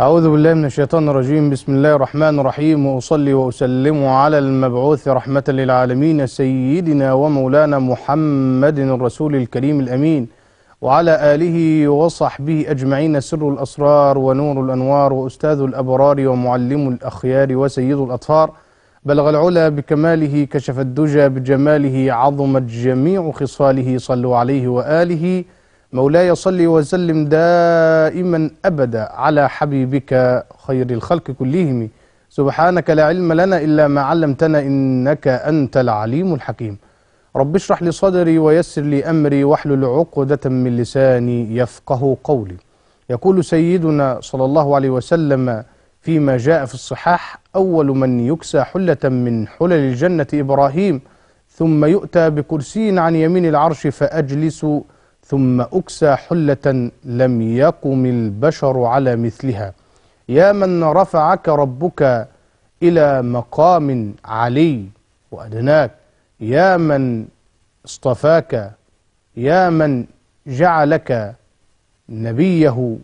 أعوذ بالله من الشيطان الرجيم بسم الله الرحمن الرحيم وأصلي وأسلم على المبعوث رحمة للعالمين سيدنا ومولانا محمد الرسول الكريم الأمين وعلى آله وصحبه أجمعين سر الأسرار ونور الأنوار وأستاذ الأبرار ومعلم الأخيار وسيد الأطفار بلغ العلا بكماله كشف الدجى بجماله عظمت جميع خصاله صلوا عليه وآله وآله مولاي صلي وسلم دائما أبدا على حبيبك خير الخلق كلهم سبحانك لا علم لنا إلا ما علمتنا إنك أنت العليم الحكيم رب اشرح لي صدري ويسر لي أمري واحلل عقدة من لساني يفقه قولي يقول سيدنا صلى الله عليه وسلم فيما جاء في الصحاح أول من يكسى حلة من حلل الجنة إبراهيم ثم يؤتى بكرسي عن يمين العرش فأجلسوا فأجلس ثم أكسى حلة لم يقم البشر على مثلها يا من رفعك ربك إلى مقام علي وأدناك يا من اصطفاك يا من جعلك نبيه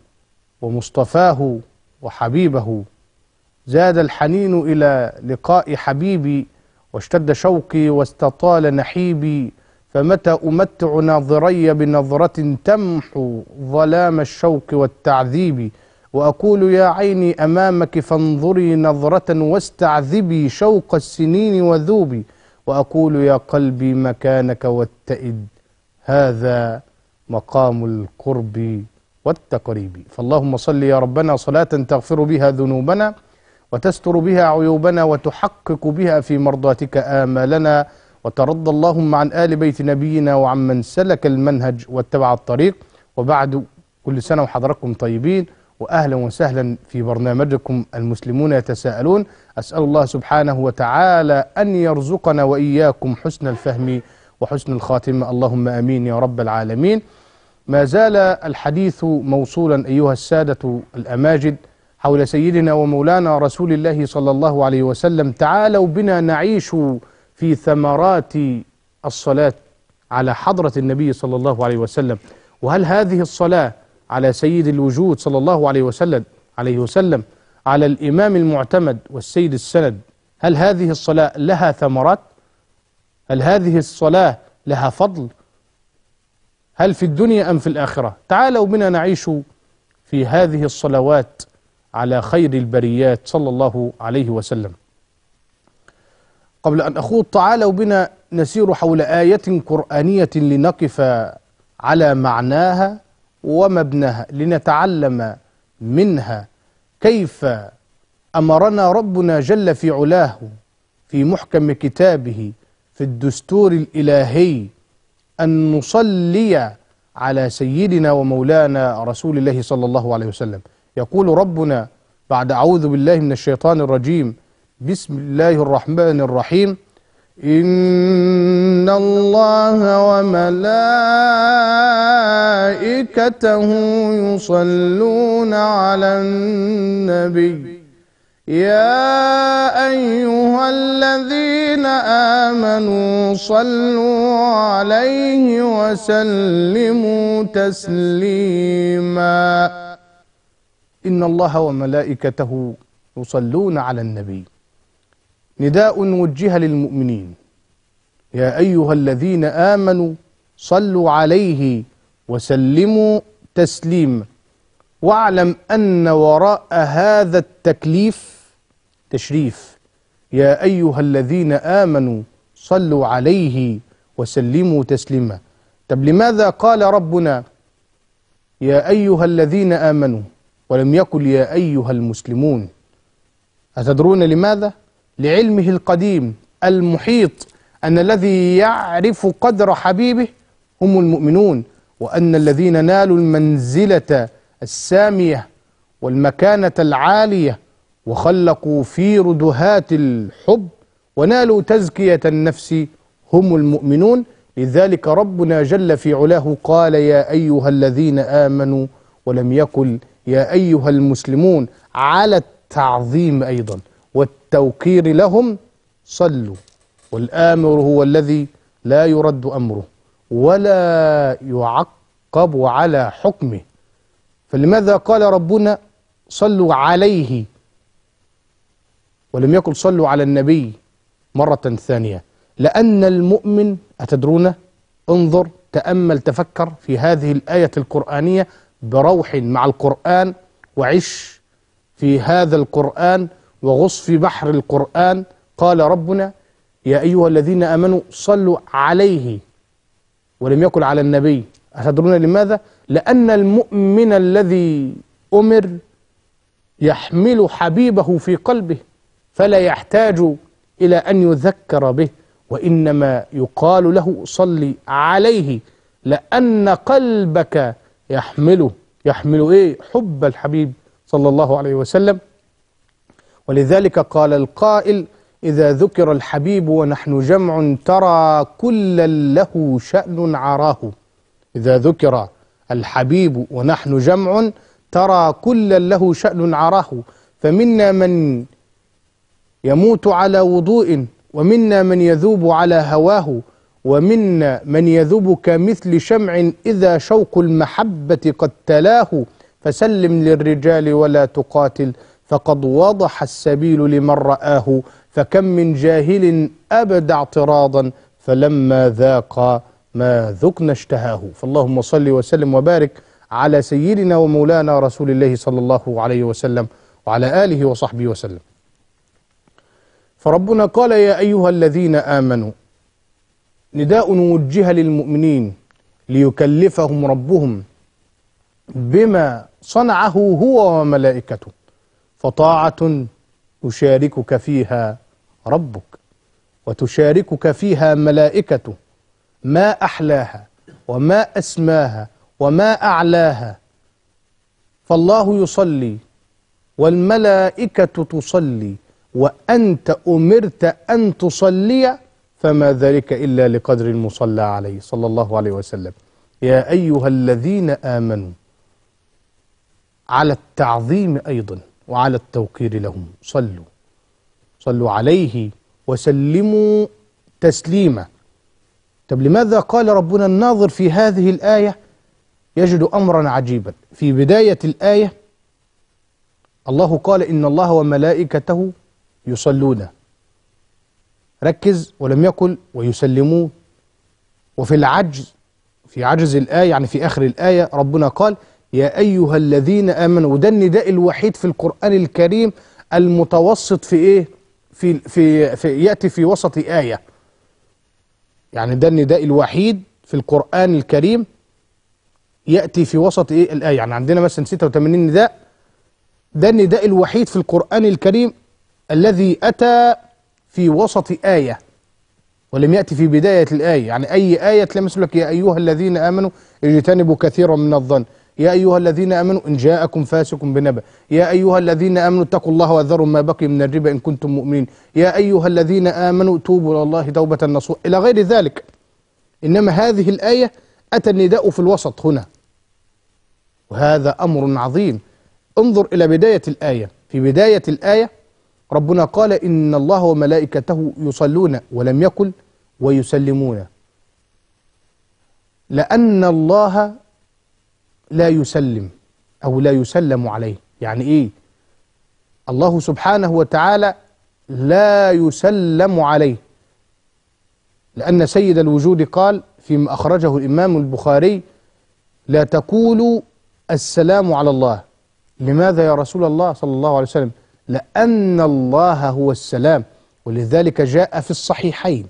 ومصطفاه وحبيبه زاد الحنين إلى لقاء حبيبي واشتد شوقي واستطال نحيبي فمتى أمتع ناظري بنظرة تمحو ظلام الشوق والتعذيب وأقول يا عيني أمامك فانظري نظرة واستعذبي شوق السنين وذوبي وأقول يا قلبي مكانك واتئد هذا مقام القرب والتقريب فاللهم صل يا ربنا صلاة تغفر بها ذنوبنا وتستر بها عيوبنا وتحقق بها في مرضاتك آمالنا وترضى اللهم عن آل بيت نبينا وعمن سلك المنهج واتبع الطريق وبعد كل سنة وحضراتكم طيبين وأهلا وسهلا في برنامجكم المسلمون يتساءلون أسأل الله سبحانه وتعالى أن يرزقنا وإياكم حسن الفهم وحسن الخاتمة اللهم أمين يا رب العالمين ما زال الحديث موصولا أيها السادة الأماجد حول سيدنا ومولانا رسول الله صلى الله عليه وسلم تعالوا بنا نعيش نعيش في ثمرات الصلاة على حضرة النبي صلى الله عليه وسلم وهل هذه الصلاة على سيد الوجود صلى الله عليه وسلم عليه وسلم على الإمام المعتمد والسيد السند هل هذه الصلاة لها ثمرات هل هذه الصلاة لها فضل هل في الدنيا أم في الآخرة تعالوا بنا نعيش في هذه الصلوات على خير البريات صلى الله عليه وسلم قبل أن أخوض تعالوا بنا نسير حول آية قرآنية لنقف على معناها ومبناها لنتعلم منها كيف أمرنا ربنا جل في علاه في محكم كتابه في الدستور الإلهي أن نصلي على سيدنا ومولانا رسول الله صلى الله عليه وسلم يقول ربنا بعد أعوذ بالله من الشيطان الرجيم بسم الله الرحمن الرحيم إن الله وملائكته يصلون على النبي يا أيها الذين آمنوا صلوا عليه وسلموا تسليما إن الله وملائكته يصلون على النبي نداء وجه للمؤمنين يا أيها الذين آمنوا صلوا عليه وسلموا تسليما واعلم أن وراء هذا التكليف تشريف يا أيها الذين آمنوا صلوا عليه وسلموا تسليما طب لماذا قال ربنا يا أيها الذين آمنوا ولم يقل يا أيها المسلمون أتدرون لماذا؟ لعلمه القديم المحيط أن الذي يعرف قدر حبيبه هم المؤمنون وأن الذين نالوا المنزلة السامية والمكانة العالية وخلقوا في ردهات الحب ونالوا تزكية النفس هم المؤمنون لذلك ربنا جل في علاه قال يا أيها الذين آمنوا ولم يقل يا أيها المسلمون على التعظيم أيضا التوقير لهم صلوا والآمر هو الذي لا يرد أمره ولا يعقب على حكمه فلماذا قال ربنا صلوا عليه ولم يقل صلوا على النبي مرة ثانية لأن المؤمن أتدرون انظر تأمل تفكر في هذه الآية القرآنية بروح مع القرآن وعش في هذا القرآن وغص في بحر القرآن قال ربنا يا أيها الذين أمنوا صلوا عليه ولم يقل على النبي أتدرون لماذا؟ لأن المؤمن الذي أمر يحمل حبيبه في قلبه فلا يحتاج إلى أن يذكر به وإنما يقال له صل عليه لأن قلبك يحمله يحمل إيه؟ حب الحبيب صلى الله عليه وسلم ولذلك قال القائل إذا ذكر الحبيب ونحن جمع ترى كلا له شأن عراه إذا ذكر الحبيب ونحن جمع ترى كلا له شأن عراه فمنا من يموت على وضوء ومنا من يذوب على هواه ومنا من يذوب كمثل شمع إذا شوق المحبة قد تلاه فسلم للرجال ولا تقاتل فقد وضح السبيل لمن رآه فكم من جاهل أبدى اعتراضا فلما ذاق ما ذقنا اشتهاه فاللهم صل وسلم وبارك على سيدنا ومولانا رسول الله صلى الله عليه وسلم وعلى آله وصحبه وسلم فربنا قال يا أيها الذين آمنوا نداء وجه للمؤمنين ليكلفهم ربهم بما صنعه هو وملائكته فطاعة يشاركك فيها ربك وتشاركك فيها ملائكته ما أحلاها وما أسماها وما أعلاها فالله يصلي والملائكة تصلي وأنت أمرت أن تصلي فما ذلك إلا لقدر المصلى عليه صلى الله عليه وسلم يا أيها الذين آمنوا على التعظيم أيضاً وعلى التوقير لهم صلوا صلوا عليه وسلموا تسليما طب لماذا قال ربنا الناظر في هذه الآية يجد أمرا عجيبا في بداية الآية الله قال إن الله وملائكته يصلون ركز ولم يقل ويسلمون وفي العجز في عجز الآية يعني في آخر الآية ربنا قال يا أيها الذين آمنوا وده النداء الوحيد في القرآن الكريم المتوسط في إيه في, في, في يأتي في وسط آية يعني ده النداء الوحيد في القرآن الكريم يأتي في وسط إيه الآية يعني عندنا مثلا 86 نداء ده النداء الوحيد في القرآن الكريم الذي أتى في وسط آية ولم يأتي في بداية الآية يعني أي آية تلاقي لك يا أيها الذين آمنوا اجتنبوا كثيرا من الظن يا أيها الذين آمنوا إن جاءكم فاسق بنبأ يا أيها الذين آمنوا اتقوا الله وذروا ما بقي من الربا إن كنتم مؤمنين يا أيها الذين آمنوا توبوا إلى الله توبة نصوح إلى غير ذلك إنما هذه الآية أتى النداء في الوسط هنا وهذا أمر عظيم انظر إلى بداية الآية في بداية الآية ربنا قال إن الله وملائكته يصلون ولم يقل ويسلمون لأن الله لا يسلم أو لا يسلم عليه يعني إيه الله سبحانه وتعالى لا يسلم عليه لأن سيد الوجود قال فيما أخرجه الإمام البخاري لا تقولوا السلام على الله لماذا يا رسول الله صلى الله عليه وسلم لأن الله هو السلام ولذلك جاء في الصحيحين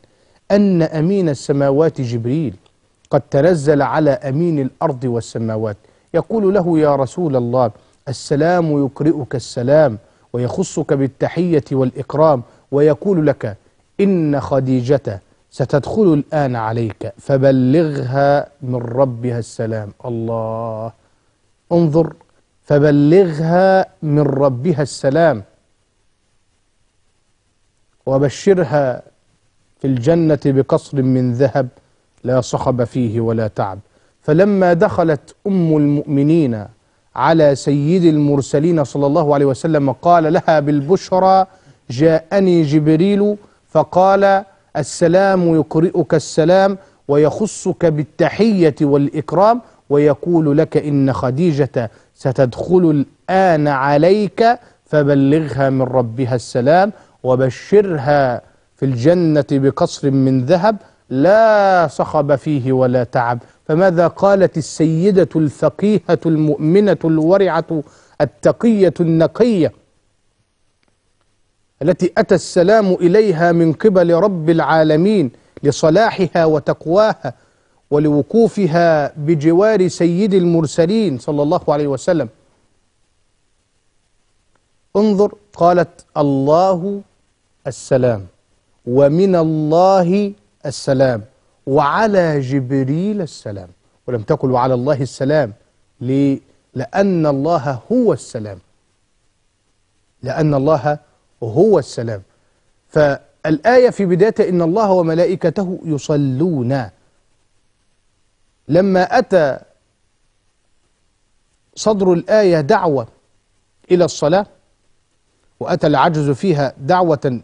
أن أمين السماوات جبريل قد تنزل على أمين الأرض والسماوات يقول له يا رسول الله السلام يقرئك السلام ويخصك بالتحية والإكرام ويقول لك إن خديجة ستدخل الآن عليك فبلغها من ربها السلام الله انظر فبلغها من ربها السلام وبشرها في الجنة بقصر من ذهب لا صخب فيه ولا تعب فلما دخلت أم المؤمنين على سيد المرسلين صلى الله عليه وسلم قال لها بالبشرى جاءني جبريل فقال السلام يقرئك السلام ويخصك بالتحية والإكرام ويقول لك إن خديجة ستدخل الآن عليك فبلغها من ربها السلام وبشرها في الجنة بقصر من ذهب لا صخب فيه ولا تعب فماذا قالت السيدة الفقيهة المؤمنة الورعة التقية النقية التي أتى السلام إليها من قبل رب العالمين لصلاحها وتقواها ولوقوفها بجوار سيد المرسلين صلى الله عليه وسلم انظر قالت الله السلام ومن الله السلام وعلى جبريل السلام ولم تقل وعلى الله السلام ليه؟ لأن الله هو السلام لأن الله هو السلام فالآية في بداية إن الله وملائكته يصلون لما أتى صدر الآية دعوة إلى الصلاة وأتى العجز فيها دعوة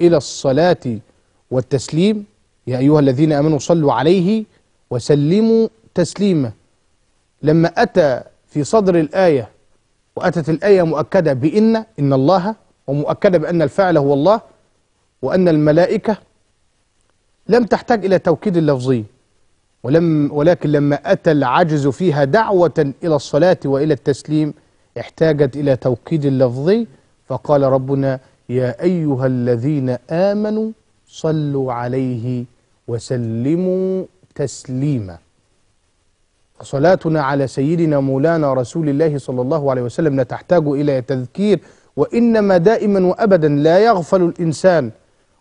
إلى الصلاة والتسليم يا أيها الذين أمنوا صلوا عليه وسلموا تسليما لما أتى في صدر الآية وأتت الآية مؤكدة بإن إن الله ومؤكدة بأن الفاعل هو الله وأن الملائكة لم تحتاج إلى توكيد لفظي ولم ولكن لما أتى العجز فيها دعوة إلى الصلاة وإلى التسليم احتاجت إلى توكيد لفظي فقال ربنا يا أيها الذين آمنوا صلوا عليه وسلموا تسليما صلاتنا على سيدنا مولانا رسول الله صلى الله عليه وسلم لا تحتاج إلى تذكير وإنما دائما وأبدا لا يغفل الإنسان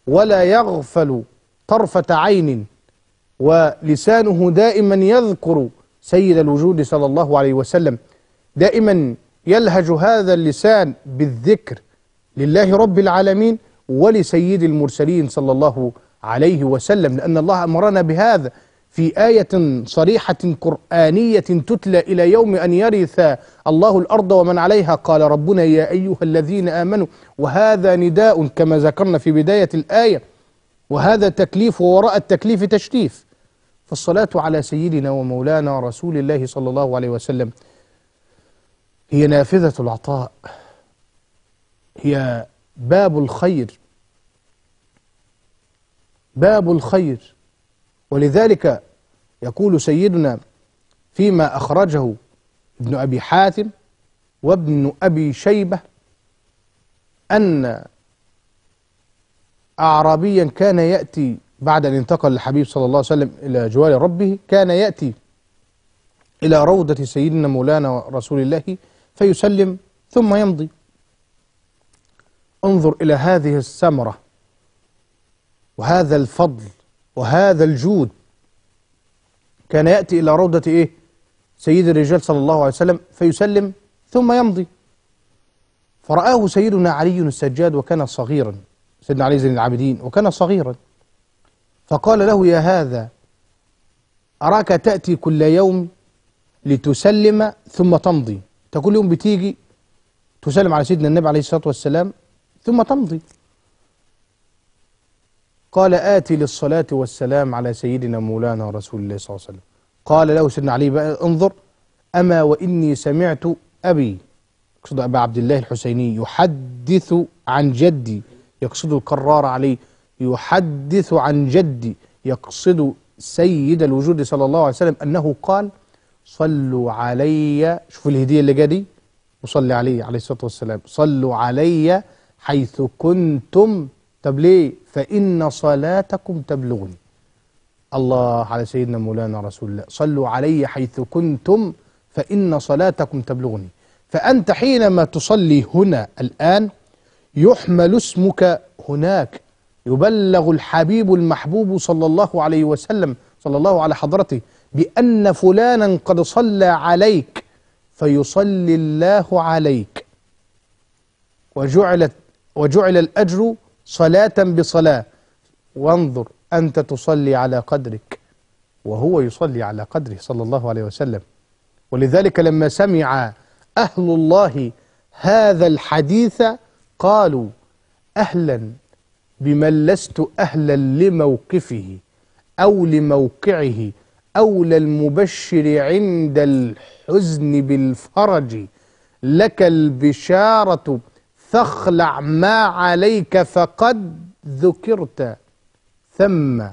ولا يغفل طرفة عين ولسانه دائما يذكر سيد الوجود صلى الله عليه وسلم دائما يلهج هذا اللسان بالذكر لله رب العالمين ولسيد المرسلين صلى الله عليه وسلم عليه وسلم لأن الله أمرنا بهذا في آية صريحة قرآنية تتلى إلى يوم أن يرث الله الأرض ومن عليها قال ربنا يا أيها الذين آمنوا وهذا نداء كما ذكرنا في بداية الآية وهذا تكليف ووراء التكليف تشريف فالصلاة على سيدنا ومولانا رسول الله صلى الله عليه وسلم هي نافذة العطاء هي باب الخير باب الخير ولذلك يقول سيدنا فيما أخرجه ابن أبي حاتم وابن أبي شيبة أن أعرابيا كان يأتي بعد أن انتقل الحبيب صلى الله عليه وسلم إلى جوار ربه كان يأتي إلى روضة سيدنا مولانا رسول الله فيسلم ثم يمضي انظر إلى هذه السمرة وهذا الفضل وهذا الجود كان يأتي إلى روضة إيه سيد الرجال صلى الله عليه وسلم فيسلم ثم يمضي فرآه سيدنا علي السجاد وكان صغيرا سيدنا علي زين العابدين وكان صغيرا فقال له يا هذا أراك تأتي كل يوم لتسلم ثم تمضي أنت كل يوم بتيجي تسلم على سيدنا النبي عليه الصلاة والسلام ثم تمضي قال آتي للصلاة والسلام على سيدنا مولانا رسول الله صلى الله عليه وسلم قال له سيدنا علي بقى انظر أما وإني سمعت أبي يقصد أبا عبد الله الحسيني يحدث عن جدي يقصد القرار عليه يحدث عن جدي يقصد سيد الوجود صلى الله عليه وسلم أنه قال صلوا علي شوفوا الهدية اللي دي وصلي عليه عليه الصلاة والسلام صلوا علي حيث كنتم طب ليه فإن صلاتكم تبلغني الله على سيدنا مولانا رسول الله صلوا علي حيث كنتم فإن صلاتكم تبلغني فأنت حينما تصلي هنا الآن يحمل اسمك هناك يبلغ الحبيب المحبوب صلى الله عليه وسلم صلى الله على حضرته بأن فلانا قد صلى عليك فيصلي الله عليك وجعلت وجعل الأجر صلاة بصلاة وانظر أنت تصلي على قدرك وهو يصلي على قدره صلى الله عليه وسلم ولذلك لما سمع أهل الله هذا الحديث قالوا أهلا بمن لست أهلا لموقفه أو لموقعه أو للمبشر عند الحزن بالفرج لك البشارة فاخلع ما عليك فقد ذكرت ثم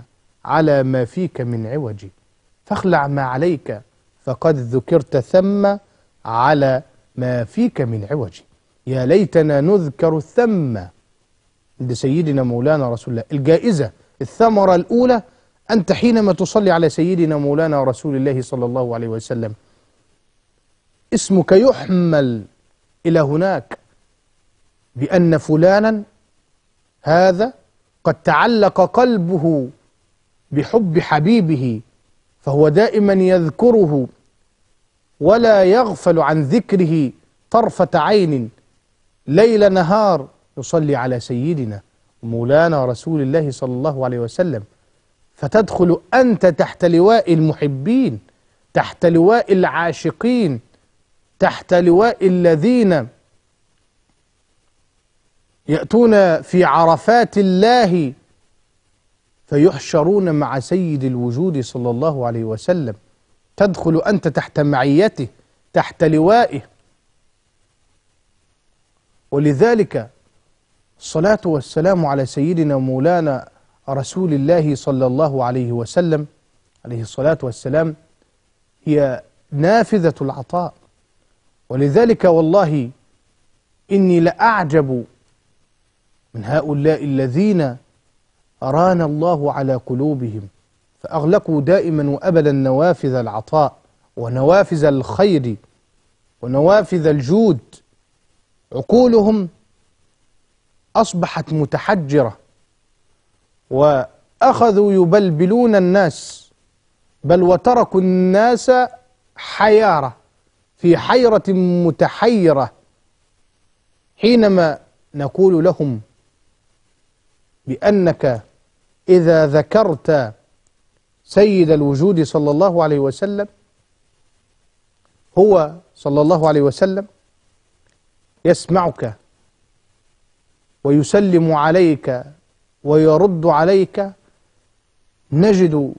على ما فيك من عوج فاخلع ما عليك فقد ذكرت ثم على ما فيك من عوج يا ليتنا نذكر ثم عند سيدنا مولانا رسول الله الجائزة الثمرة الأولى أنت حينما تصلي على سيدنا مولانا رسول الله صلى الله عليه وسلم اسمك يحمل إلى هناك بأن فلانا هذا قد تعلق قلبه بحب حبيبه فهو دائما يذكره ولا يغفل عن ذكره طرفة عين ليل نهار يصلي على سيدنا مولانا رسول الله صلى الله عليه وسلم فتدخل أنت تحت لواء المحبين تحت لواء العاشقين تحت لواء الذين يأتون في عرفات الله فيحشرون مع سيد الوجود صلى الله عليه وسلم تدخل أنت تحت معيته تحت لوائه ولذلك الصلاة والسلام على سيدنا مولانا رسول الله صلى الله عليه وسلم عليه الصلاة والسلام هي نافذة العطاء ولذلك والله إني لأعجب من هؤلاء الذين أرانا الله على قلوبهم فأغلقوا دائما وأبدا نوافذ العطاء ونوافذ الخير ونوافذ الجود عقولهم أصبحت متحجرة وأخذوا يبلبلون الناس بل وتركوا الناس حيارة في حيرة متحيرة حينما نقول لهم بأنك إذا ذكرت سيد الوجود صلى الله عليه وسلم هو صلى الله عليه وسلم يسمعك ويسلم عليك ويرد عليك نجد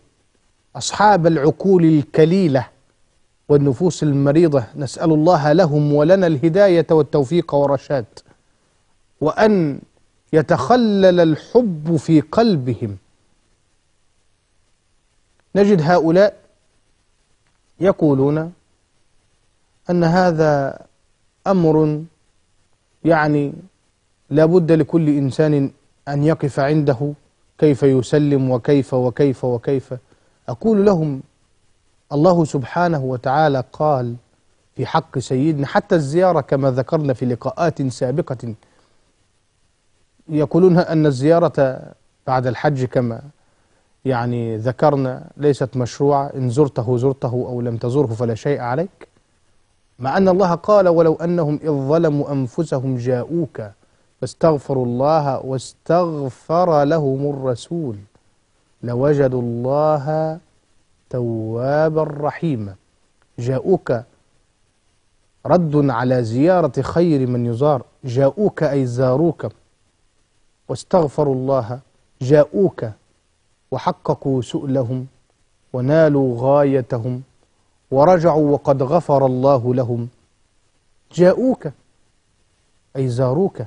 أصحاب العقول الكليلة والنفوس المريضة نسأل الله لهم ولنا الهداية والتوفيق والرشاد وأن يتخلل الحب في قلبهم نجد هؤلاء يقولون أن هذا أمر يعني لابد لكل إنسان أن يقف عنده كيف يسلم وكيف وكيف وكيف أقول لهم الله سبحانه وتعالى قال في حق سيدنا حتى الزيارة كما ذكرنا في لقاءات سابقة يقولون أن الزيارة بعد الحج كما يعني ذكرنا ليست مشروعة إن زرته زرته أو لم تزره فلا شيء عليك مع أن الله قال ولو أنهم إذ ظلموا أنفسهم جاءوك فاستغفروا الله واستغفر لهم الرسول لوجدوا الله توابا رحيما جاءوك رد على زيارة خير من يزار جاءوك أي زاروك واستغفروا الله جاءوك وحققوا سؤلهم ونالوا غايتهم ورجعوا وقد غفر الله لهم جاءوك أي زاروك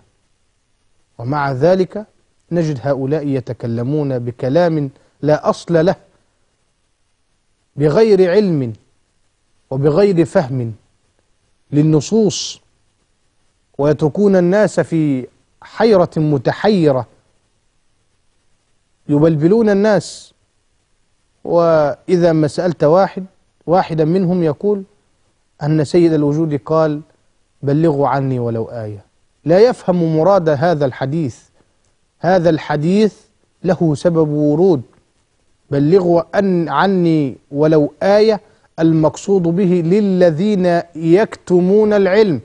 ومع ذلك نجد هؤلاء يتكلمون بكلام لا أصل له بغير علم وبغير فهم للنصوص ويتركون الناس في حيرة متحيرة يبلبلون الناس وإذا ما سألت واحد واحدا منهم يقول أن سيد الوجود قال بلغوا عني ولو آية لا يفهم مراد هذا الحديث هذا الحديث له سبب ورود بلغوا أن عني ولو آية المقصود به للذين يكتمون العلم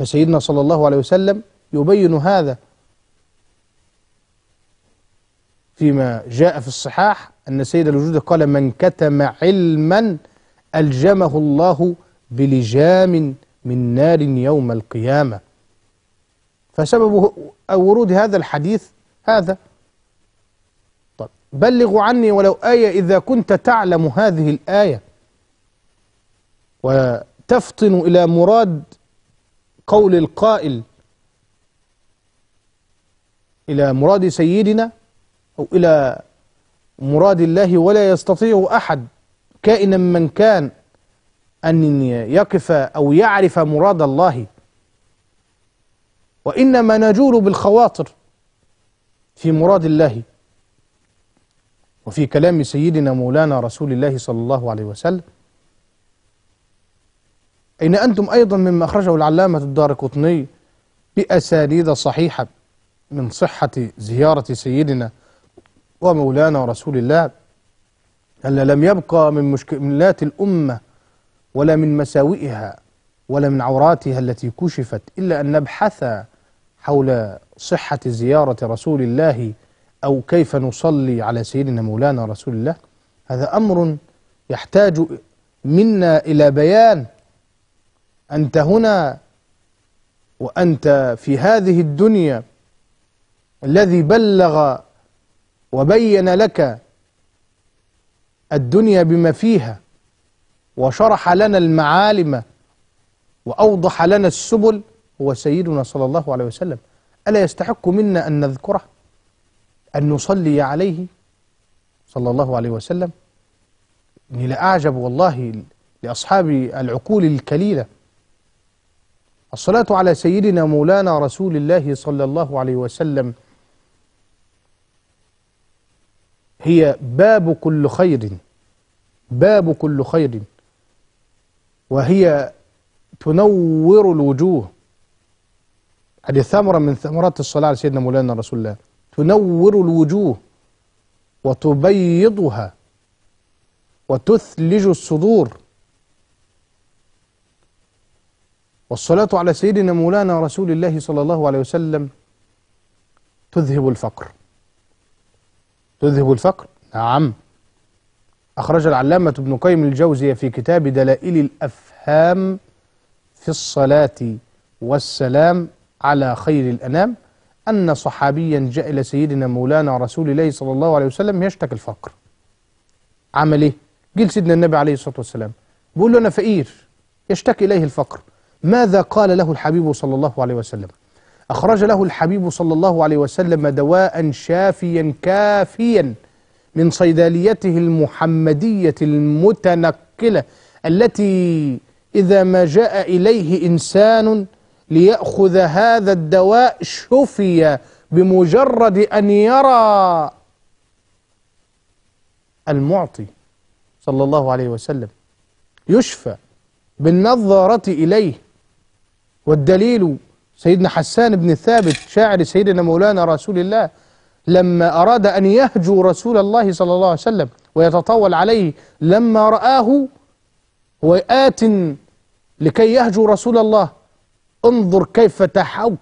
فسيدنا صلى الله عليه وسلم يبين هذا فيما جاء في الصحاح أن سيد الوجود قال من كتم علما ألجمه الله بلجام من نار يوم القيامة فسبب ورود هذا الحديث هذا طب بلغوا عني ولو آية إذا كنت تعلم هذه الآية وتفطن إلى مراد قول القائل إلى مراد سيدنا أو إلى مراد الله ولا يستطيع أحد كائنا من كان أن يقف أو يعرف مراد الله وإنما نجول بالخواطر في مراد الله وفي كلام سيدنا مولانا رسول الله صلى الله عليه وسلم أين أنتم أيضا مما أخرجه العلامة الدار قطني بأسانيد صحيحة من صحة زيارة سيدنا ومولانا رسول الله أن لم يبقى من مشكلات الأمة ولا من مساوئها ولا من عوراتها التي كشفت إلا أن نبحث حول صحة زيارة رسول الله أو كيف نصلي على سيدنا مولانا رسول الله هذا أمر يحتاج منا إلى بيان أنت هنا وأنت في هذه الدنيا الذي بلغ وبين لك الدنيا بما فيها وشرح لنا المعالم وأوضح لنا السبل هو سيدنا صلى الله عليه وسلم ألا يستحق منا أن نذكره أن نصلي عليه صلى الله عليه وسلم إني لأعجب والله لأصحاب العقول الكليلة الصلاة على سيدنا مولانا رسول الله صلى الله عليه وسلم هي باب كل خير باب كل خير وهي تنور الوجوه هذه ثمرة من ثمرات الصلاة على سيدنا مولانا رسول الله تنور الوجوه وتبيضها وتثلج الصدور والصلاة على سيدنا مولانا رسول الله صلى الله عليه وسلم تذهب الفقر تذهب الفقر نعم أخرج العلامة ابن قيم الجوزي في كتاب دلائل الأفهام في الصلاة والسلام على خير الأنام أن صحابيا جاء إلى سيدنا مولانا رسول الله صلى الله عليه وسلم يشتكي الفقر عمل إيه؟ جيل سيدنا النبي عليه الصلاة والسلام بيقول له أنا فقير يشتكي إليه الفقر ماذا قال له الحبيب صلى الله عليه وسلم أخرج له الحبيب صلى الله عليه وسلم دواء شافيا كافيا من صيدليته المحمدية المتنقلة التي إذا ما جاء إليه إنسان ليأخذ هذا الدواء شفي بمجرد أن يرى المعطي صلى الله عليه وسلم يشفى بالنظرة إليه والدليل سيدنا حسان بن ثابت شاعر سيدنا مولانا رسول الله لما أراد أن يهجو رسول الله صلى الله عليه وسلم ويتطاول عليه لما رآه هو آت لكي يهجو رسول الله انظر كيف تحول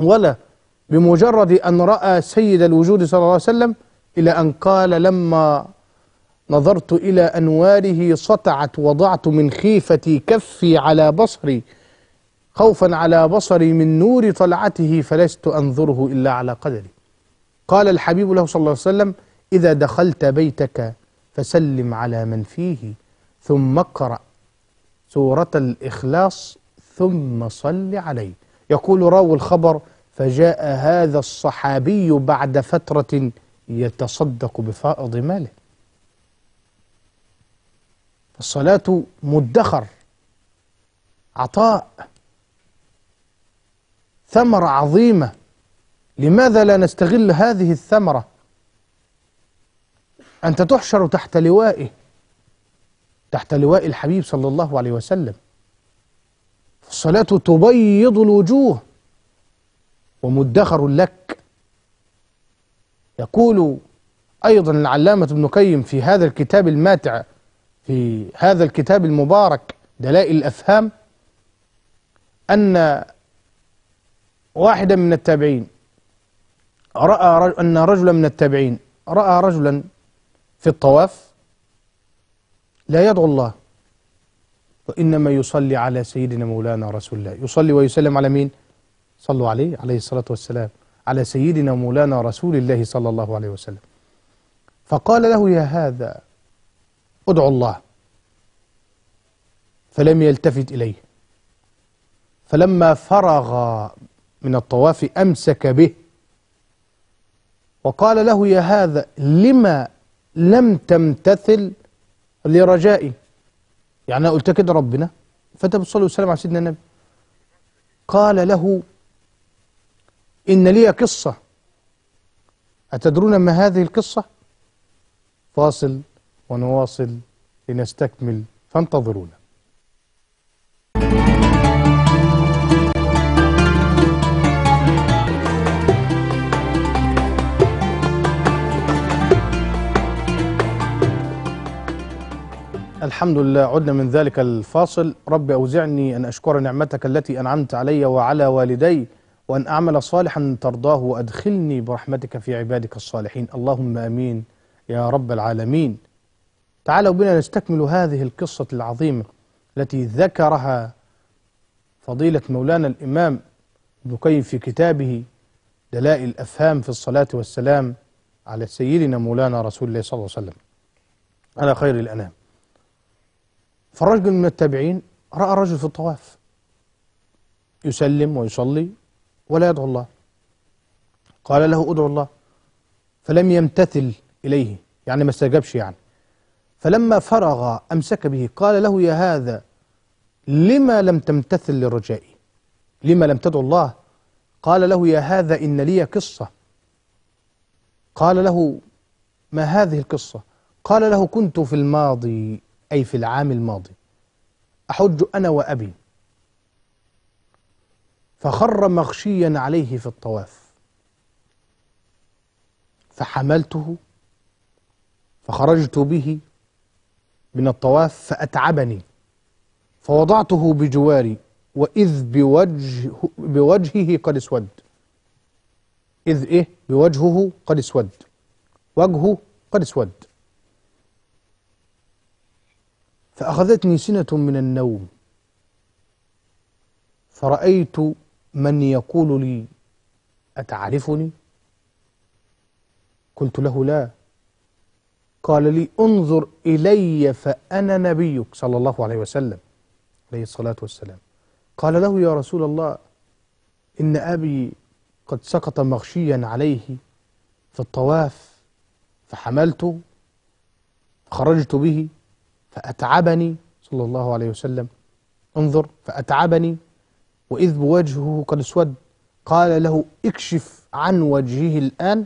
ولا بمجرد أن رأى سيد الوجود صلى الله عليه وسلم إلى أن قال لما نظرت إلى أنواره سطعت وضعت من خيفتي كفي على بصري خوفا على بصري من نور طلعته فلست أنظره إلا على قدري قال الحبيب له صلى الله عليه وسلم إذا دخلت بيتك فسلم على من فيه ثم اقرأ سورة الإخلاص ثم صل عليه يقول راوي الخبر فجاء هذا الصحابي بعد فترة يتصدق بفائض ماله الصلاة مدخر عطاء ثمرة عظيمة لماذا لا نستغل هذه الثمرة أنت تحشر تحت لوائه تحت لواء الحبيب صلى الله عليه وسلم الصلاة تبيض الوجوه ومدخر لك يقول أيضا العلامة ابن قيم في هذا الكتاب الماتع في هذا الكتاب المبارك دلائل الأفهام أن واحدا من التابعين رأى رجل أن رجلا من التابعين رأى رجلا في الطواف لا يدعو الله وإنما يصلي على سيدنا مولانا رسول الله يصلي ويسلم على مين؟ صلوا عليه عليه الصلاة والسلام على سيدنا مولانا رسول الله صلى الله عليه وسلم فقال له يا هذا ادعو الله فلم يلتفت إليه فلما فرغ من الطواف أمسك به وقال له يا هذا لما لم تمتثل لرجائي يعني أنا قلت كده ربنا فتب الصلاة والسلام على سيدنا النبي قال له إن لي قصة أتدرون ما هذه القصة فاصل ونواصل لنستكمل فانتظرونا الحمد لله عدنا من ذلك الفاصل رب أوزعني أن أشكر نعمتك التي أنعمت علي وعلى والدي وأن أعمل صالحا ترضاه وأدخلني برحمتك في عبادك الصالحين اللهم أمين يا رب العالمين تعالوا بنا نستكمل هذه القصة العظيمة التي ذكرها فضيلة مولانا الإمام ابن في كتابه دلائل الأفهام في الصلاة والسلام على سيدنا مولانا رسول الله صلى الله عليه وسلم على خير الأنام فالرجل من التابعين رأى رجل في الطواف يسلم ويصلي ولا يدعو الله قال له ادعو الله فلم يمتثل إليه يعني ما استجابش يعني فلما فرغ أمسك به قال له يا هذا لما لم تمتثل لرجائي لما لم تدعو الله قال له يا هذا إن لي قصة قال له ما هذه القصة قال له كنت في الماضي أي في العام الماضي أحج أنا وأبي فخر مغشيا عليه في الطواف فحملته فخرجت به من الطواف فأتعبني فوضعته بجواري وإذ بوجه بوجهه قد اسود إذ إيه بوجهه قد اسود وجهه قد اسود فأخذتني سنة من النوم فرأيت من يقول لي أتعرفني؟ قلت له لا قال لي انظر إلي فأنا نبيك صلى الله عليه وسلم عليه الصلاة والسلام قال له يا رسول الله إن أبي قد سقط مغشيا عليه في الطواف فحملته فخرجت به فأتعبني صلى الله عليه وسلم انظر فأتعبني وإذ وجهه قد اسود قال له اكشف عن وجهه الآن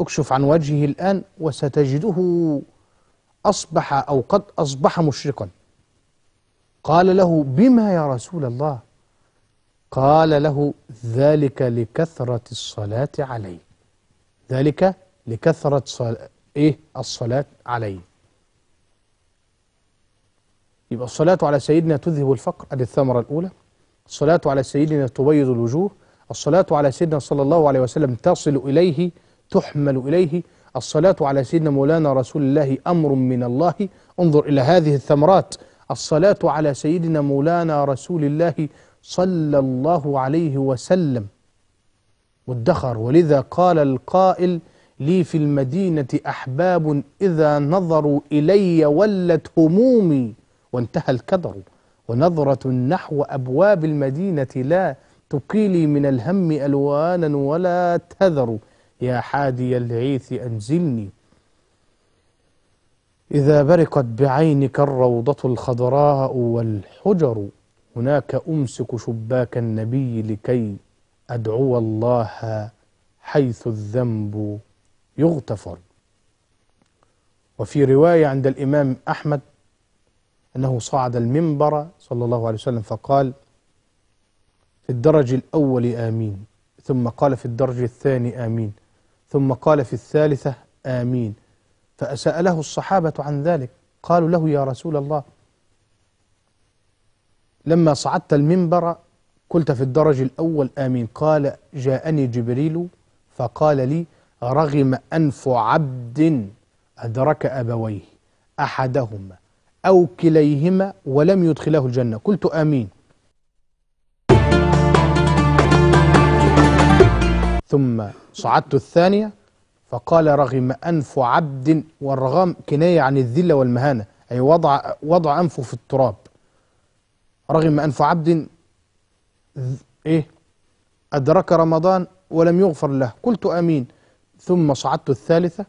اكشف عن وجهه الآن وستجده أصبح أو قد أصبح مشرقا قال له بما يا رسول الله قال له ذلك لكثرة الصلاة عليه ذلك لكثرة صل... إيه الصلاة عليه يبقى الصلاة على سيدنا تذهب الفقر ادي الثمرة الأولى الصلاة على سيدنا تبيض الوجوه الصلاة على سيدنا صلى الله عليه وسلم تصل إليه تحمل إليه الصلاة على سيدنا مولانا رسول الله أمر من الله انظر إلى هذه الثمرات الصلاة على سيدنا مولانا رسول الله صلى الله عليه وسلم مدخر ولذا قال القائل لي في المدينة أحباب إذا نظروا إلي ولت همومي وانتهى الكدر ونظرة نحو أبواب المدينة لا تقيلي من الهم ألوانا ولا تذر يا حادي العيث أنزلني إذا برقت بعينك الروضة الخضراء والحجر هناك أمسك شباك النبي لكي أدعو الله حيث الذنب يغتفر وفي رواية عند الإمام أحمد أنه صعد المنبر صلى الله عليه وسلم فقال في الدرج الأول آمين ثم قال في الدرج الثاني آمين ثم قال في الثالثة آمين فأسأله الصحابة عن ذلك قالوا له يا رسول الله لما صعدت المنبر قلت في الدرج الأول آمين قال جاءني جبريل فقال لي رغم أنف عبد أدرك أبويه أحدهما أو كليهما ولم يدخله الجنة قلت آمين ثم صعدت الثانية فقال رغم أنف عبد والرغام كناية عن الذلة والمهانة أي وضع, وضع أنفه في التراب رغم أنف عبد إيه أدرك رمضان ولم يغفر له قلت أمين ثم صعدت الثالثة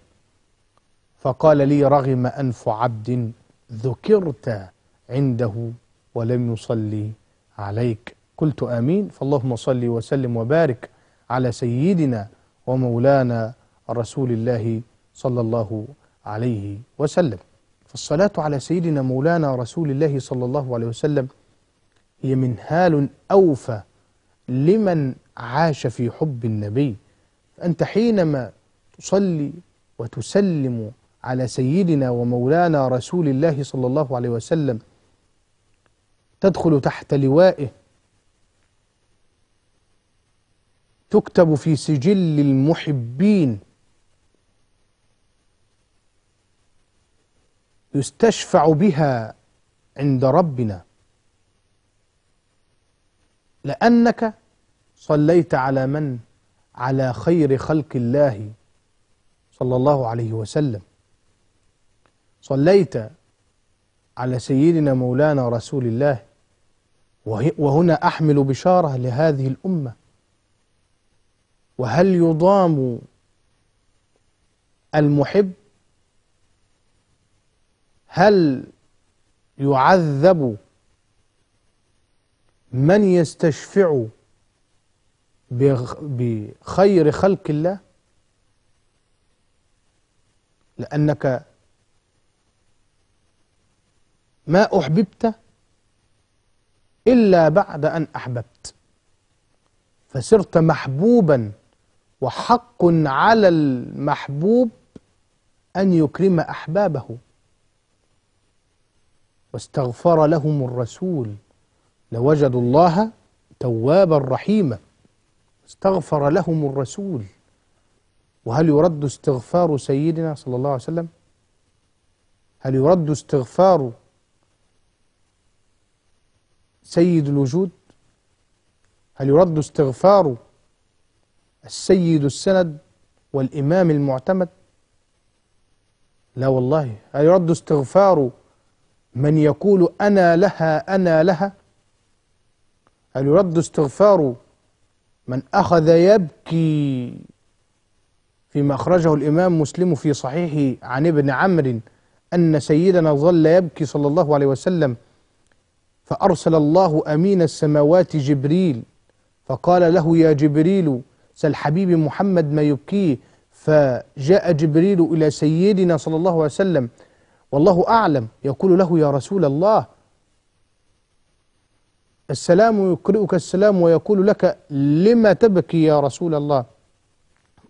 فقال لي رغم أنف عبد ذكرت عنده ولم يصلي عليك قلت آمين فاللهم صل وسلم وبارك على سيدنا ومولانا رسول الله صلى الله عليه وسلم فالصلاة على سيدنا مولانا رسول الله صلى الله عليه وسلم هي منهال أوفى لمن عاش في حب النبي فأنت حينما تصلي وتسلم على سيدنا ومولانا رسول الله صلى الله عليه وسلم تدخل تحت لوائه تكتب في سجل المحبين يستشفع بها عند ربنا لأنك صليت على من؟ على خير خلق الله صلى الله عليه وسلم صليت على سيدنا مولانا رسول الله وهنا أحمل بشارة لهذه الأمة وهل يضام المحب هل يعذب من يستشفع بخير خلق الله لأنك ما أحببت إلا بعد أن أحببت فصرت محبوبا وحق على المحبوب أن يكرم أحبابه واستغفر لهم الرسول لوجدوا الله توابا رحيما استغفر لهم الرسول وهل يرد استغفار سيدنا صلى الله عليه وسلم هل يرد استغفار سيد الوجود هل يرد استغفار السيد السند والإمام المعتمد لا والله هل يرد استغفار من يقول أنا لها أنا لها هل يرد استغفار من أخذ يبكي فيما أخرجه الإمام مسلم في صحيحه عن ابن عمرو أن سيدنا ظل يبكي صلى الله عليه وسلم فأرسل الله أمين السماوات جبريل فقال له يا جبريل سل حبيبي محمد ما يبكيه فجاء جبريل إلى سيدنا صلى الله عليه وسلم والله أعلم يقول له يا رسول الله السلام يقرئك السلام ويقول لك لما تبكي يا رسول الله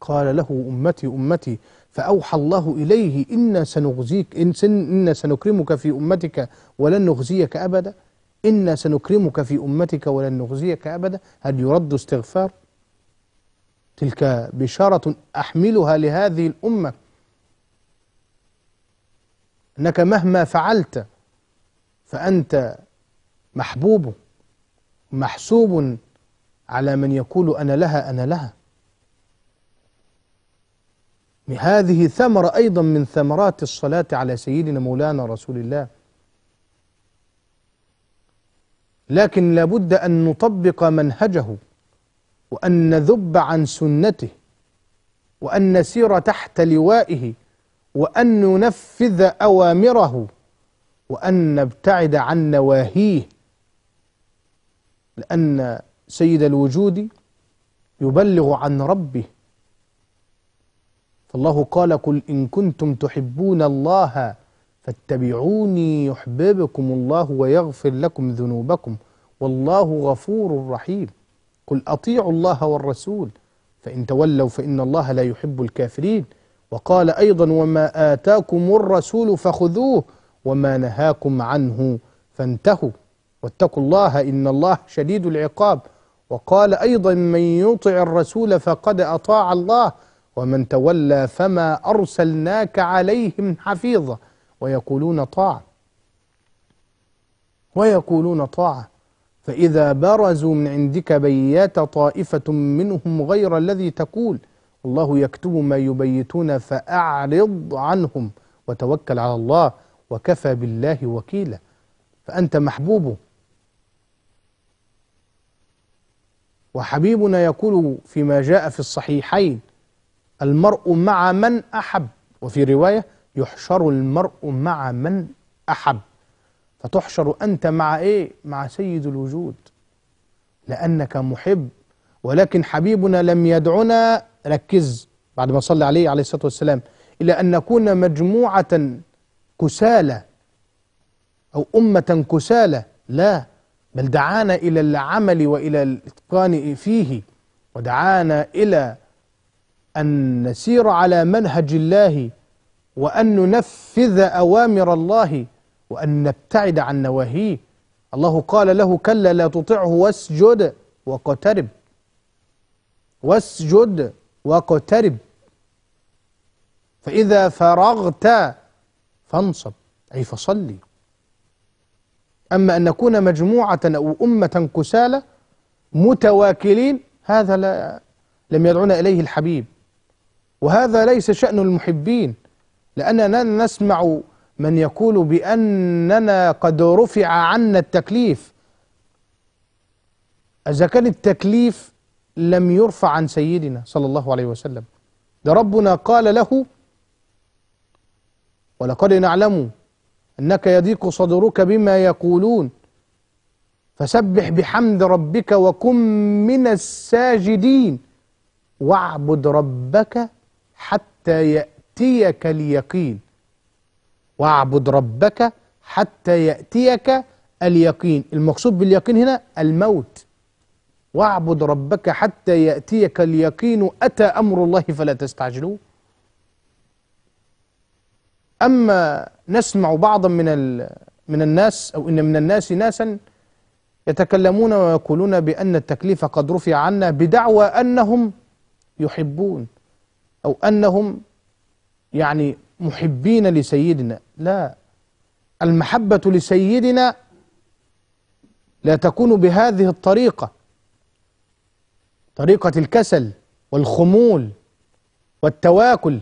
قال له أمتي أمتي فأوحى الله إليه إنا سنغزيك إن, سن إن سنكرمك في أمتك ولن نغزيك أبدا إنا سنكرمك في أمتك ولن نخزيك أبدا هل يرد استغفار تلك بشارة أحملها لهذه الأمة أنك مهما فعلت فأنت محبوب محسوب على من يقول أنا لها أنا لها هذه ثمرة أيضا من ثمرات الصلاة على سيدنا مولانا رسول الله لكن لابد أن نطبق منهجه وأن نذب عن سنته وأن نسير تحت لوائه وأن ننفذ أوامره وأن نبتعد عن نواهيه لأن سيد الوجود يبلغ عن ربه فالله قال قل إن كنتم تحبون الله فاتبعوني يحببكم الله ويغفر لكم ذنوبكم والله غفور رحيم قل أطيعوا الله والرسول فإن تولوا فإن الله لا يحب الكافرين وقال أيضا وما آتاكم الرسول فخذوه وما نهاكم عنه فانتهوا واتقوا الله إن الله شديد العقاب وقال أيضا من يطع الرسول فقد أطاع الله ومن تولى فما أرسلناك عليهم حفيظا ويقولون طاعة ويقولون طاعة فإذا برزوا من عندك بيات طائفة منهم غير الذي تقول الله يكتب ما يبيتون فأعرض عنهم وتوكل على الله وكفى بالله وكيلا فأنت محبوب وحبيبنا يقول فيما جاء في الصحيحين المرء مع من أحب وفي رواية يحشر المرء مع من أحب فتحشر أنت مع إيه؟ مع سيد الوجود لأنك محب ولكن حبيبنا لم يدعنا ركز بعد ما صلى عليه عليه الصلاة والسلام إلى أن نكون مجموعة كسالى أو أمة كسالى لا بل دعانا إلى العمل وإلى الإتقان فيه ودعانا إلى أن نسير على منهج الله وأن ننفذ أوامر الله وأن نبتعد عن نواهيه الله قال له كلا لا تطعه واسجد واقترب واسجد واقترب فإذا فرغت فانصب أي فصلي أما أن نكون مجموعة أو أمة كسالى متواكلين هذا لا لم يدعونا إليه الحبيب وهذا ليس شأن المحبين لأننا نسمع من يقول بأننا قد رفع عنا التكليف إذا كان التكليف لم يرفع عن سيدنا صلى الله عليه وسلم ده ربنا قال له ولقد نعلم أنك يضيق صدرك بما يقولون فسبح بحمد ربك وكن من الساجدين واعبد ربك حتى يأتي يأتيك اليقين واعبد ربك حتى يأتيك اليقين المقصود باليقين هنا الموت واعبد ربك حتى يأتيك اليقين أتى أمر الله فلا تستعجلوه أما نسمع بعضا من من الناس أو إن من الناس ناسا يتكلمون ويقولون بأن التكليف قد رفع عنا بدعوى أنهم يحبون أو أنهم يعني محبين لسيدنا لا المحبة لسيدنا لا تكون بهذه الطريقة طريقة الكسل والخمول والتواكل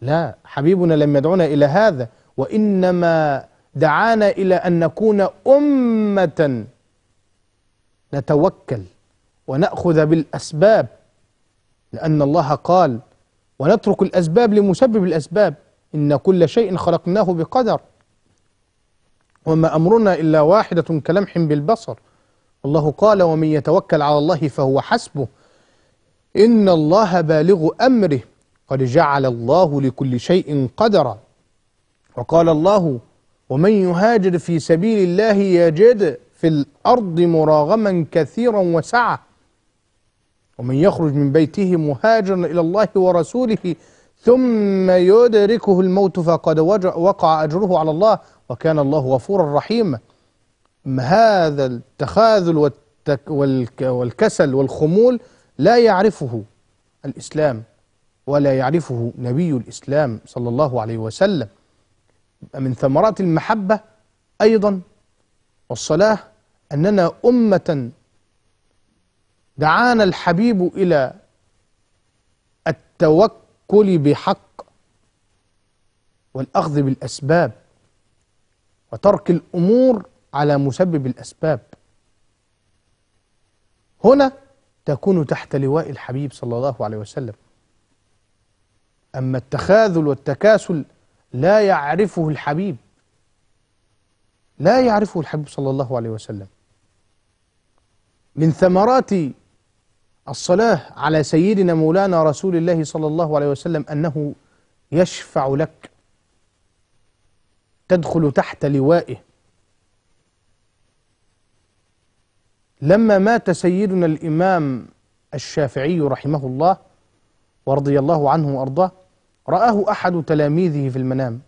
لا حبيبنا لم يدعونا إلى هذا وإنما دعانا إلى أن نكون أمة نتوكل ونأخذ بالأسباب لأن الله قال ونترك الأسباب لمسبب الأسباب إن كل شيء خلقناه بقدر وما أمرنا إلا واحدة كلمح بالبصر الله قال ومن يتوكل على الله فهو حسبه إن الله بالغ أمره قد جعل الله لكل شيء قدرا وقال الله ومن يهاجر في سبيل الله يجد في الأرض مراغما كثيرا وسعة ومن يخرج من بيته مهاجرا إلى الله ورسوله ثم يدركه الموت فقد وقع أجره على الله وكان الله غفورا رحيما هذا التخاذل والكسل والخمول لا يعرفه الإسلام ولا يعرفه نبي الإسلام صلى الله عليه وسلم من ثمرات المحبة أيضا والصلاة أننا أمة دعانا الحبيب إلى التوكل بحق والأخذ بالأسباب وترك الأمور على مسبب الأسباب هنا تكون تحت لواء الحبيب صلى الله عليه وسلم أما التخاذل والتكاسل لا يعرفه الحبيب لا يعرفه الحبيب صلى الله عليه وسلم من ثمرات الصلاة على سيدنا مولانا رسول الله صلى الله عليه وسلم أنه يشفع لك تدخل تحت لوائه لما مات سيدنا الإمام الشافعي رحمه الله ورضي الله عنه وأرضاه رآه أحد تلاميذه في المنام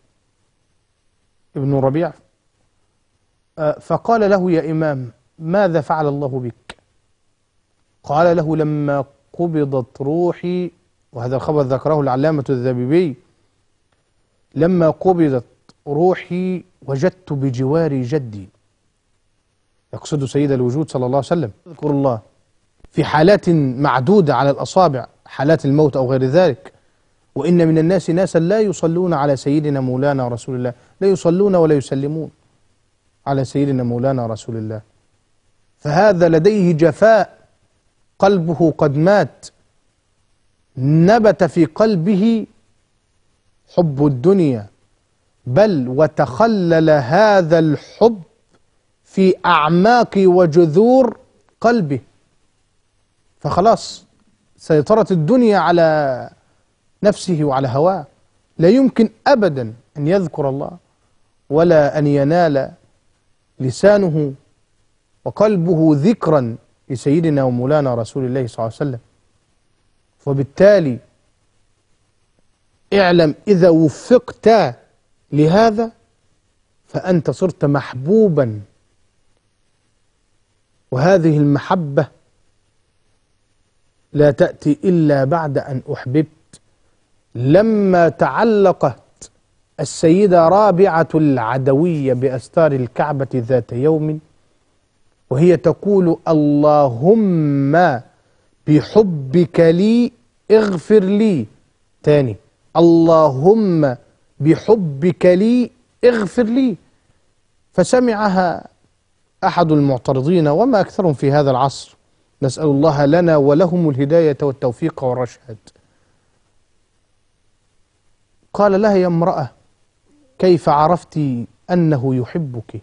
ابن ربيع آه، فقال له يا إمام ماذا فعل الله بك قال له لما قبضت روحي وهذا الخبر ذكره العلامة الذبيبي لما قبضت روحي وجدت بجوار جدي يقصد سيد الوجود صلى الله عليه وسلم اذكر الله في حالات معدودة على الأصابع حالات الموت أو غير ذلك وإن من الناس ناسا لا يصلون على سيدنا مولانا رسول الله لا يصلون ولا يسلمون على سيدنا مولانا رسول الله فهذا لديه جفاء قلبه قد مات نبت في قلبه حب الدنيا بل وتخلل هذا الحب في أعماق وجذور قلبه فخلاص سيطرة الدنيا على نفسه وعلى هواه لا يمكن أبدا أن يذكر الله ولا أن ينال لسانه وقلبه ذكرا لسيدنا ومولانا رسول الله صلى الله عليه وسلم وبالتالي اعلم إذا وفقت لهذا فأنت صرت محبوبا وهذه المحبة لا تأتي إلا بعد أن أحببت لما تعلقت السيدة رابعة العدوية بأستار الكعبة ذات يوم وهي تقول اللهم بحبك لي اغفر لي تاني اللهم بحبك لي اغفر لي فسمعها أحد المعترضين وما أكثرهم في هذا العصر نسأل الله لنا ولهم الهداية والتوفيق والرشاد قال لها يا امرأة كيف عرفت أنه يحبك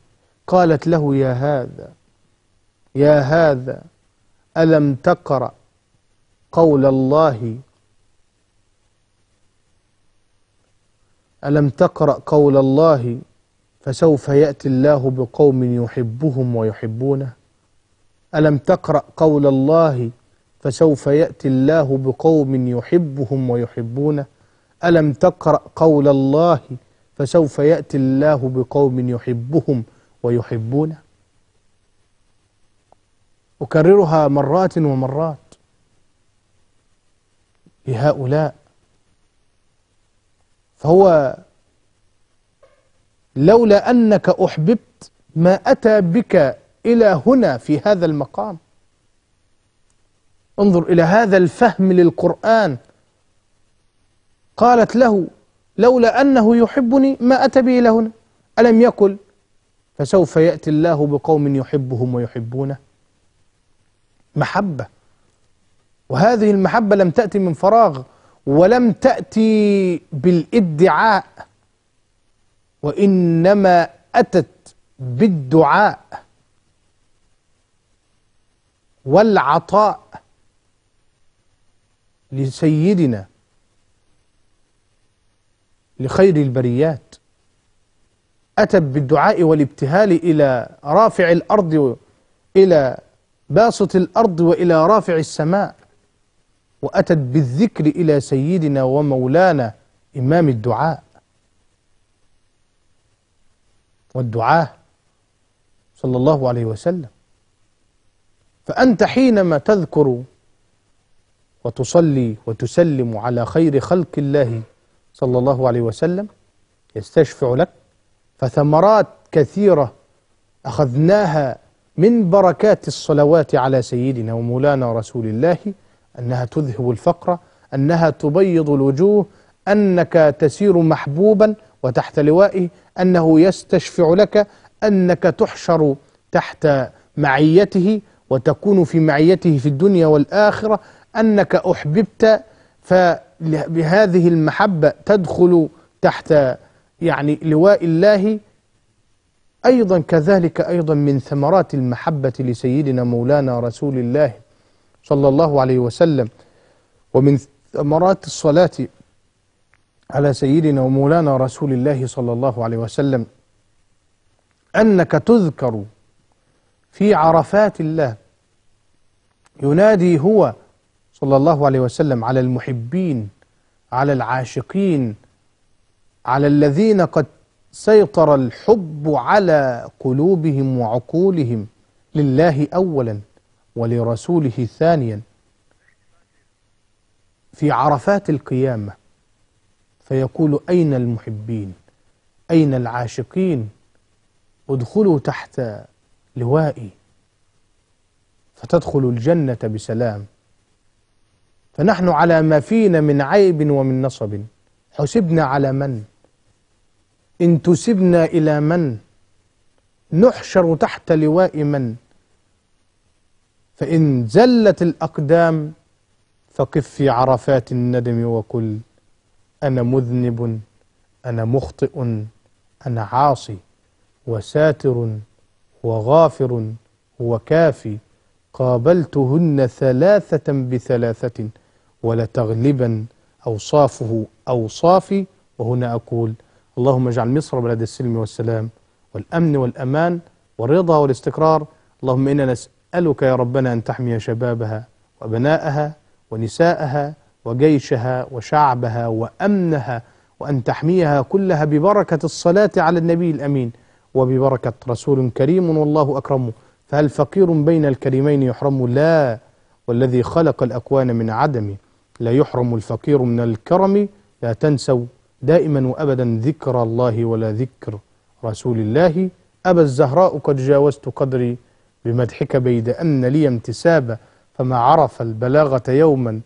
قالت له يا هذا يا هذا ألم تقرأ قول الله ألم تقرأ قول الله فسوف يأتي الله بقوم يحبهم ويحبونه ألم تقرأ قول الله فسوف يأتي الله بقوم يحبهم ويحبونه ألم تقرأ قول الله فسوف يأتي الله بقوم يحبهم ويحبونه أكررها مرات ومرات لهؤلاء فهو لولا أنك أحببت ما أتى بك إلى هنا في هذا المقام انظر إلى هذا الفهم للقرآن قالت له لولا أنه يحبني ما أتى بي إلى هنا ألم يقل فسوف يأتي الله بقوم يحبهم ويحبونه محبة وهذه المحبة لم تأتي من فراغ ولم تأتي بالادعاء وإنما أتت بالدعاء والعطاء لسيدنا لخير البريات أتت بالدعاء والابتهال إلى رافع الأرض إلى باسط الأرض وإلى رافع السماء وأتت بالذكر إلى سيدنا ومولانا إمام الدعاء والدعاء صلى الله عليه وسلم فأنت حينما تذكر وتصلي وتسلم على خير خلق الله صلى الله عليه وسلم يستشفع لك فثمرات كثيرة أخذناها من بركات الصلوات على سيدنا ومولانا رسول الله أنها تذهب الفقر أنها تبيض الوجوه أنك تسير محبوبا وتحت لوائه أنه يستشفع لك أنك تحشر تحت معيته وتكون في معيته في الدنيا والآخرة أنك أحببت فبهذه المحبة تدخل تحت يعني لواء الله أيضا كذلك أيضا من ثمرات المحبة لسيدنا مولانا رسول الله صلى الله عليه وسلم ومن ثمرات الصلاة على سيدنا ومولانا رسول الله صلى الله عليه وسلم أنك تذكر في عرفات الله ينادي هو صلى الله عليه وسلم على المحبين على العاشقين على الذين قد سيطر الحب على قلوبهم وعقولهم لله أولا ولرسوله ثانيا في عرفات القيامة فيقول أين المحبين أين العاشقين ادخلوا تحت لوائي فتدخل الجنة بسلام فنحن على ما فينا من عيب ومن نصب حسبنا على من؟ إن تسبنا إلى من نحشر تحت لواء من فإن زلت الأقدام فقف في عرفات الندم وقل أنا مذنب أنا مخطئ أنا عاصي وساتر وغافر وكافي قابلتهن ثلاثة بثلاثة ولتغلبن أوصافه أوصافي وهنا أقول اللهم اجعل مصر بلد السلم والسلام والأمن والأمان والرضا والاستقرار اللهم إنا نسألك يا ربنا أن تحمي شبابها وبناءها ونساءها وجيشها وشعبها وأمنها وأن تحميها كلها ببركة الصلاة على النبي الأمين وببركة رسول كريم والله أكرمه فهل فقير بين الكريمين يحرم لا والذي خلق الأكوان من عدم لا يحرم الفقير من الكرم لا تنسوا دائما وأبدا ذكر الله ولا ذكر رسول الله أبا الزهراء قد جاوزت قدري بمدحك بيد أن لي امتساب فما عرف البلاغة يوما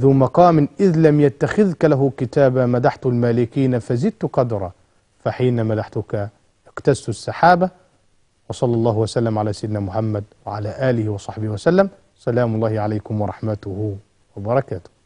ذو مقام إذ لم يتخذك له كتابا مدحت المالكين فزدت قدرا فحين مدحتك اقتزت السحابة وصلى الله وسلم على سيدنا محمد وعلى آله وصحبه وسلم سلام الله عليكم ورحمته وبركاته